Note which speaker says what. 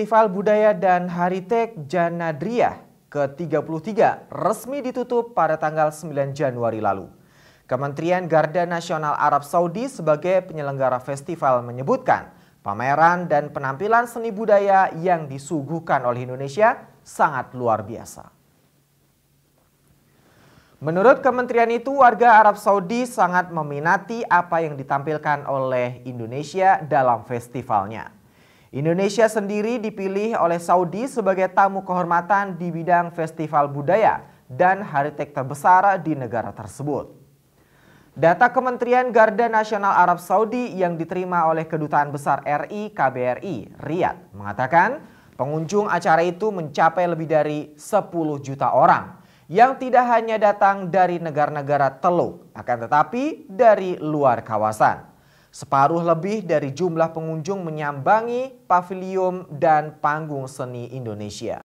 Speaker 1: Festival Budaya dan Haritek Janadriah ke-33 resmi ditutup pada tanggal 9 Januari lalu. Kementerian Garda Nasional Arab Saudi sebagai penyelenggara festival menyebutkan pameran dan penampilan seni budaya yang disuguhkan oleh Indonesia sangat luar biasa. Menurut kementerian itu, warga Arab Saudi sangat meminati apa yang ditampilkan oleh Indonesia dalam festivalnya. Indonesia sendiri dipilih oleh Saudi sebagai tamu kehormatan di bidang festival budaya dan haritek terbesar di negara tersebut. Data Kementerian Garda Nasional Arab Saudi yang diterima oleh Kedutaan Besar RI KBRI Riyadh mengatakan pengunjung acara itu mencapai lebih dari 10 juta orang yang tidak hanya datang dari negara-negara teluk akan tetapi dari luar kawasan. Separuh lebih dari jumlah pengunjung menyambangi pavilion dan panggung seni Indonesia.